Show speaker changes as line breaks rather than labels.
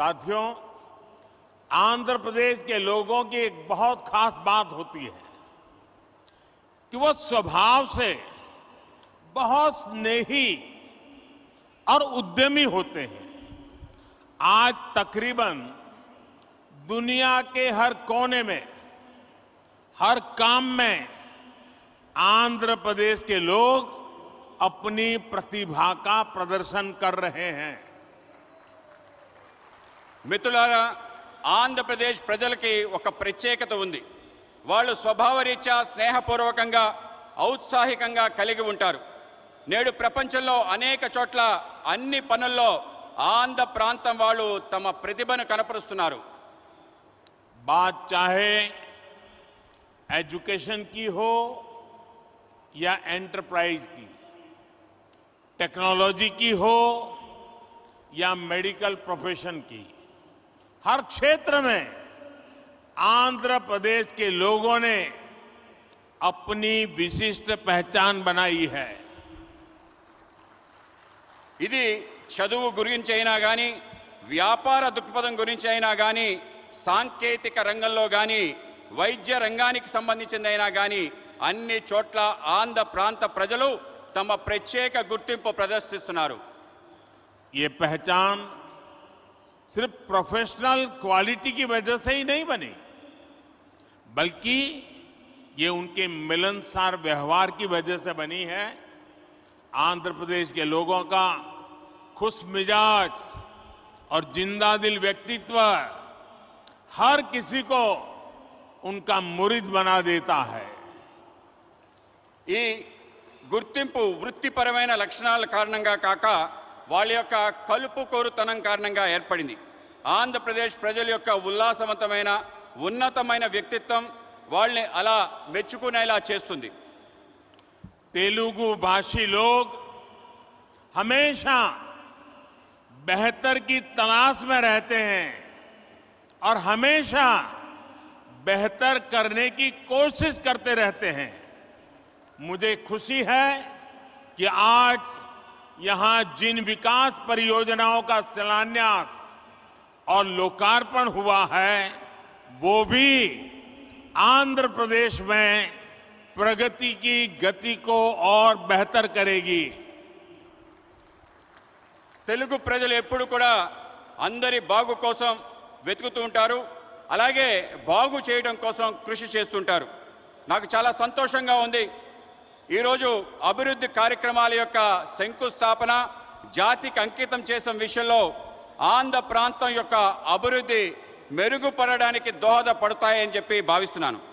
साथियों आंध्र प्रदेश के लोगों की एक बहुत खास बात होती है कि वो स्वभाव से बहुत स्नेही और उद्यमी होते हैं आज तकरीबन दुनिया के हर कोने में हर काम में आंध्र प्रदेश के लोग अपनी प्रतिभा का प्रदर्शन कर रहे हैं
మిత్రులారా ఆంధ్రప్రదేశ్ ప్రజలకి ఒక ప్రత్యేకత ఉంది వాళ్ళు స్వభావరీత్యా స్నేహపూర్వకంగా ఔత్సాహికంగా కలిగి ఉంటారు నేడు ప్రపంచంలో అనేక చోట్ల అన్ని పనుల్లో ఆంధ్ర ప్రాంతం వాళ్ళు తమ ప్రతిభను కనపరుస్తున్నారు బాత్ చాహే
ఎడ్యుకేషన్ కి హో యా ఎంటర్ప్రైజ్ కి टेक्नोलॉजी की हो या मेडिकल प्रोफेशन हर क्षेत्र में आंध्र प्रदेश के लोगों ने अपनी विशिष्ट पहचान बनाई है
ఇది చదువు గురించి అయినా కానీ వ్యాపార దృక్పథం గురించి అయినా కానీ సాంకేతిక రంగంలో కానీ వైద్య రంగానికి సంబంధించిందైనా కానీ అన్ని చోట్ల ఆంధ్ర ప్రాంత ప్రజలు తమ ప్రత్యేక గుర్తింపు ప్రదర్శిస్తున్నారు
ఏ పహచాన్ सिर्फ प्रोफेशनल क्वालिटी की वजह से ही नहीं बनी बल्कि ये उनके मिलनसार व्यवहार की वजह से बनी है आंध्र प्रदेश के लोगों का खुश मिजाज और जिंदा दिल व्यक्तित्व हर किसी को उनका मुरीद
बना देता है ये गुर्तिंप वृत्तिपरम लक्षण कारण का काका వాల్యక కలుపుకొరుతనం కారణంగా ఏర్పడింది ఆంధ్రప్రదేశ్ ప్రజల యొక్క ఉల్లాసవంతమైన ఉన్నతమైన వ్యక్తిత్వం వాళ్ళని అలా మెచ్చుకునేలా చేస్తుంది తెలుగు భాషీ
ਲੋక్ हमेशा बेहतर की तलाश में रहते हैं और हमेशा बेहतर करने की कोशिश करते रहते हैं मुझे खुशी है कि आठ यहां जिन विकास परियोजनाओं का शिलान्यास और लोकार्पण हुआ है वो भी आंध्र प्रदेश में प्रगति की गति को और बेहतर करेगी
तेलुगु प्रजल एपड़ू కూడా అందరి బాగు కోసం వెతుకుతూ ఉంటారు అలాగే బాగు చేయడం కోసం కృషి చేస్తుంటారు ఈరోజు అభివృద్ధి కార్యక్రమాల యొక్క శంకుస్థాపన జాతికి అంకితం చేసిన విషయంలో ఆంధ్ర ప్రాంతం యొక్క అభివృద్ధి మెరుగుపడడానికి దోహదపడతాయని చెప్పి భావిస్తున్నాను